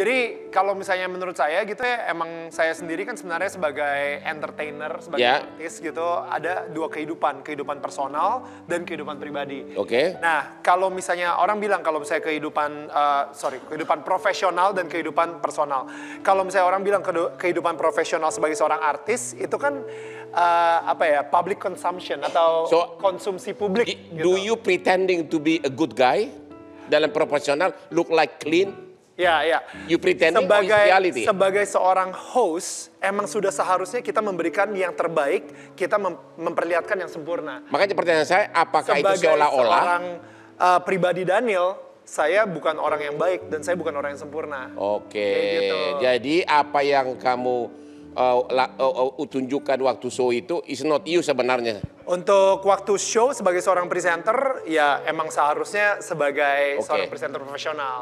Jadi kalau misalnya menurut saya gitu ya emang saya sendiri kan sebenarnya sebagai entertainer, sebagai yeah. artis gitu ada dua kehidupan, kehidupan personal dan kehidupan pribadi. Oke. Okay. Nah, kalau misalnya orang bilang kalau misalnya kehidupan uh, sorry, kehidupan profesional dan kehidupan personal. Kalau misalnya orang bilang kehidupan profesional sebagai seorang artis itu kan uh, apa ya, public consumption atau so, konsumsi publik. Gitu. Do you pretending to be a good guy dalam profesional, look like clean? Ya, ya. You pretending sebagai, reality? Sebagai seorang host, emang sudah seharusnya kita memberikan yang terbaik, kita mem memperlihatkan yang sempurna. Makanya pertanyaan saya, apakah sebagai itu seolah-olah? Seorang uh, pribadi Daniel, saya bukan orang yang baik dan saya bukan orang yang sempurna. Oke. Gitu. Jadi apa yang kamu uh, la, uh, eh, uh, tunjukkan waktu show itu is not you sebenarnya. Untuk waktu show sebagai seorang presenter ya emang seharusnya sebagai okay. seorang presenter profesional.